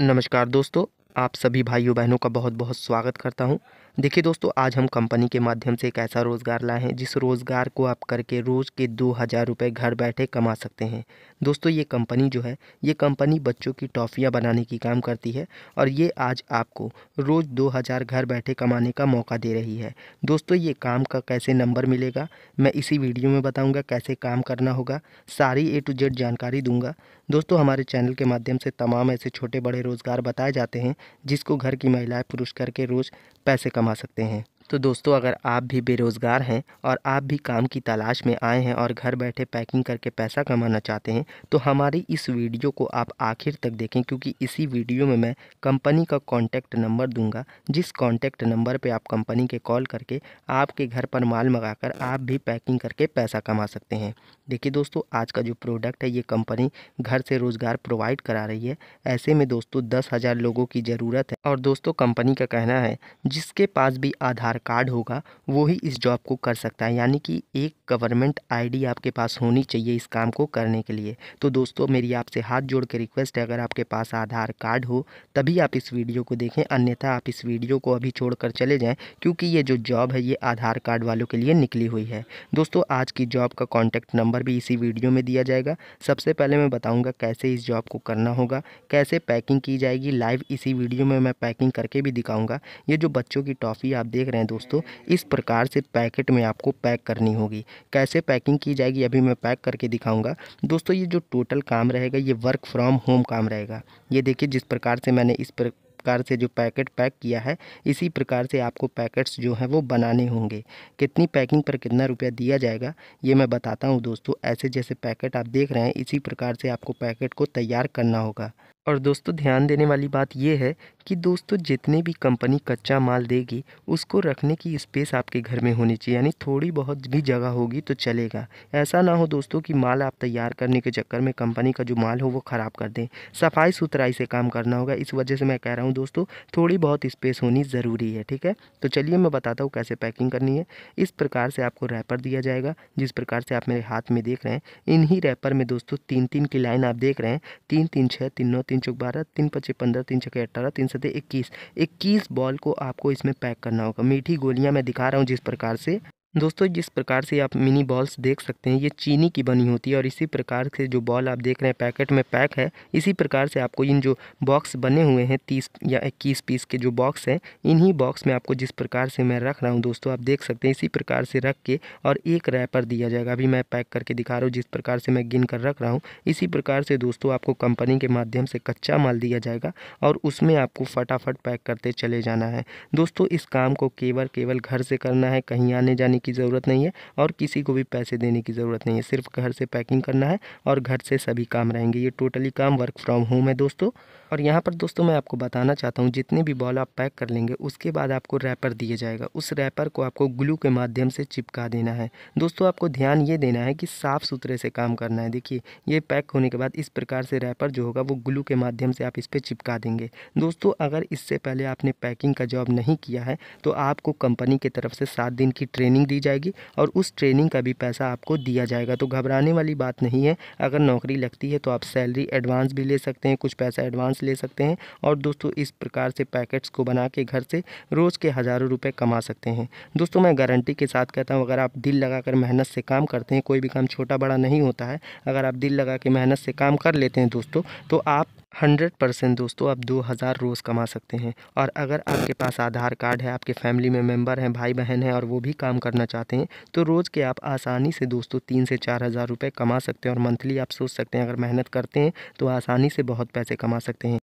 नमस्कार दोस्तों आप सभी भाइयों बहनों का बहुत बहुत स्वागत करता हूं देखिए दोस्तों आज हम कंपनी के माध्यम से एक ऐसा रोज़गार लाए हैं जिस रोज़गार को आप करके रोज़ के दो हज़ार रुपये घर बैठे कमा सकते हैं दोस्तों ये कंपनी जो है ये कंपनी बच्चों की टॉफ़ियाँ बनाने की काम करती है और ये आज आपको रोज़ दो हज़ार घर बैठे कमाने का मौका दे रही है दोस्तों ये काम का कैसे नंबर मिलेगा मैं इसी वीडियो में बताऊँगा कैसे काम करना होगा सारी ए टू जेड जानकारी दूँगा दोस्तों हमारे चैनल के माध्यम से तमाम ऐसे छोटे बड़े रोज़गार बताए जाते हैं जिसको घर की महिलाएं पुरुष करके रोज़ पैसे कमा सकते हैं तो दोस्तों अगर आप भी बेरोज़गार हैं और आप भी काम की तलाश में आए हैं और घर बैठे पैकिंग करके पैसा कमाना चाहते हैं तो हमारी इस वीडियो को आप आखिर तक देखें क्योंकि इसी वीडियो में मैं कंपनी का कॉन्टैक्ट नंबर दूंगा जिस कॉन्टैक्ट नंबर पर आप कंपनी के कॉल करके आपके घर पर माल कर आप भी पैकिंग करके पैसा कमा सकते हैं देखिए दोस्तों आज का जो प्रोडक्ट है ये कंपनी घर से रोज़गार प्रोवाइड करा रही है ऐसे में दोस्तों दस हज़ार लोगों की ज़रूरत है और दोस्तों कंपनी का कहना है जिसके पास भी आधार कार्ड होगा वो ही इस जॉब को कर सकता है यानी कि एक गवर्नमेंट आईडी आपके पास होनी चाहिए इस काम को करने के लिए तो दोस्तों मेरी आपसे हाथ जोड़ के रिक्वेस्ट है अगर आपके पास आधार कार्ड हो तभी आप इस वीडियो को देखें अन्यथा आप इस वीडियो को अभी छोड़कर चले जाएँ क्योंकि ये जो जॉब है ये आधार कार्ड वालों के लिए निकली हुई है दोस्तों आज की जॉब का कॉन्टैक्ट नंबर भी इसी वीडियो में दिया जाएगा सबसे पहले मैं बताऊँगा कैसे इस जॉब को करना होगा कैसे पैकिंग की जाएगी लाइव इसी वीडियो में मैं पैकिंग करके भी दिखाऊँगा ये जो बच्चों की टॉफ़ी आप देख रहे हैं दोस्तों इस प्रकार से पैकेट में आपको पैक करनी होगी कैसे पैकिंग की जाएगी अभी मैं पैक करके दिखाऊंगा दोस्तों ये जो टोटल काम रहेगा ये वर्क फ्रॉम होम काम रहेगा ये देखिए जिस प्रकार से मैंने इस पर प्रकार से जो पैकेट पैक किया है इसी प्रकार से आपको पैकेट्स जो हैं वो बनाने होंगे कितनी पैकिंग पर कितना रुपया दिया जाएगा ये मैं बताता हूँ दोस्तों ऐसे जैसे पैकेट आप देख रहे हैं इसी प्रकार से आपको पैकेट को तैयार करना होगा और दोस्तों ध्यान देने वाली बात यह है कि दोस्तों जितने भी कंपनी कच्चा माल देगी उसको रखने की स्पेस आपके घर में होनी चाहिए यानी थोड़ी बहुत भी जगह होगी तो चलेगा ऐसा ना हो दोस्तों कि माल आप तैयार करने के चक्कर में कंपनी का जो माल हो वो ख़राब कर दें सफाई सुथराई से काम करना होगा इस वजह से मैं कह रहा हूँ दोस्तों थोड़ी बहुत स्पेस होनी ज़रूरी है ठीक है तो चलिए मैं बताता हूँ कैसे पैकिंग करनी है इस प्रकार से आपको रैपर दिया जाएगा जिस प्रकार से आप मेरे हाथ में देख रहे हैं इन्हीं रैपर में दोस्तों तीन तीन की लाइन आप देख रहे हैं तीन तीन छः तीन नौ तीन चौक बारह तीन पच्चीस पंद्रह तीन छः अट्ठारह तीन सत्य इक्कीस इक्कीस बॉल को आपको इसमें पैक करना होगा मीठी गोलियां मैं दिखा रहा हूँ जिस प्रकार से दोस्तों जिस प्रकार से आप मिनी बॉल्स देख सकते हैं ये चीनी की बनी होती है और इसी प्रकार से जो बॉल आप देख रहे हैं पैकेट में पैक है इसी प्रकार से आपको इन जो बॉक्स बने हुए हैं तीस या इक्कीस पीस के जो बॉक्स हैं इन्हीं बॉक्स में आपको जिस प्रकार से मैं रख रहा हूँ दोस्तों आप देख सकते हैं इसी प्रकार से रख के और एक रैपर दिया जाएगा अभी मैं पैक करके दिखा रहा हूँ जिस प्रकार से मैं गिन कर रख रहा हूँ इसी प्रकार से दोस्तों आपको कंपनी के माध्यम से कच्चा माल दिया जाएगा और उसमें आपको फटाफट पैक करते चले जाना है दोस्तों इस काम को केवल केवल घर से करना है कहीं आने जाने की ज़रूरत नहीं है और किसी को भी पैसे देने की ज़रूरत नहीं है सिर्फ घर से पैकिंग करना है और घर से सभी काम रहेंगे ये टोटली काम वर्क फ्रॉम होम है दोस्तों और यहाँ पर दोस्तों मैं आपको बताना चाहता हूँ जितने भी बॉल आप पैक कर लेंगे उसके बाद आपको रैपर दिया जाएगा उस रैपर को आपको ग्लू के माध्यम से चिपका देना है दोस्तों आपको ध्यान ये देना है कि साफ़ सुथरे से काम करना है देखिए ये पैक होने के बाद इस प्रकार से रैपर जो होगा वो ग्लू के माध्यम से आप इस पर चिपका देंगे दोस्तों अगर इससे पहले आपने पैकिंग का जॉब नहीं किया है तो आपको कंपनी की तरफ से सात दिन की ट्रेनिंग दी जाएगी और उस ट्रेनिंग का भी पैसा आपको दिया जाएगा तो घबराने वाली बात नहीं है अगर नौकरी लगती है तो आप सैलरी एडवांस भी ले सकते हैं कुछ पैसा एडवांस ले सकते हैं और दोस्तों इस प्रकार से पैकेट्स को बना के घर से रोज़ के हज़ारों रुपये कमा सकते हैं दोस्तों मैं गारंटी के साथ कहता हूँ अगर आप दिल लगा कर मेहनत से काम करते हैं कोई भी काम छोटा बड़ा नहीं होता है अगर आप दिल लगा के मेहनत से काम कर लेते हैं दोस्तों तो आप हंड्रेड परसेंट दोस्तों आप दो हज़ार रोज़ कमा सकते हैं और अगर आपके पास आधार कार्ड है आपके फैमिली में मेंबर हैं भाई बहन हैं और वो भी काम करना चाहते हैं तो रोज़ के आप आसानी से दोस्तों तीन से चार हज़ार रुपये कमा सकते हैं और मंथली आप सोच सकते हैं अगर मेहनत करते हैं तो आसानी से बहुत पैसे कमा सकते हैं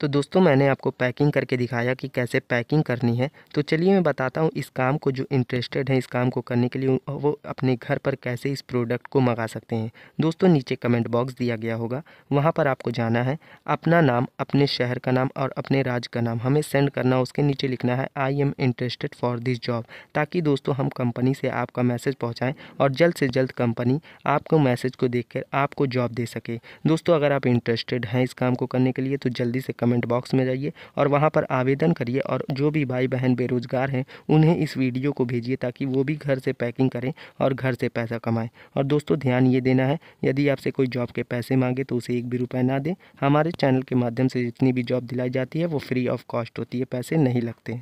तो दोस्तों मैंने आपको पैकिंग करके दिखाया कि कैसे पैकिंग करनी है तो चलिए मैं बताता हूँ इस काम को जो इंटरेस्टेड हैं इस काम को करने के लिए वो अपने घर पर कैसे इस प्रोडक्ट को मंगा सकते हैं दोस्तों नीचे कमेंट बॉक्स दिया गया होगा वहाँ पर आपको जाना है अपना नाम अपने शहर का नाम और अपने राज्य का नाम हमें सेंड करना उसके नीचे लिखना है I am interested for this job ताकि दोस्तों हम कंपनी से आपका मैसेज पहुँचाएँ और जल्द से जल्द कंपनी आपको मैसेज को देख आपको जॉब दे सके दोस्तों अगर आप इंटरेस्टेड हैं इस काम को करने के लिए तो जल्दी से कमेंट बॉक्स में जाइए और वहाँ पर आवेदन करिए और जो भी भाई बहन बेरोजगार हैं उन्हें इस वीडियो को भेजिए ताकि वो भी घर से पैकिंग करें और घर से पैसा कमाएँ और दोस्तों ध्यान ये देना है यदि आपसे कोई जॉब के पैसे मांगे तो उसे एक भी रुपये ना दें हमारे चैनल के माध्यम से जितनी भी जॉब दिलाई जाती है वो फ्री ऑफ कॉस्ट होती है पैसे नहीं लगते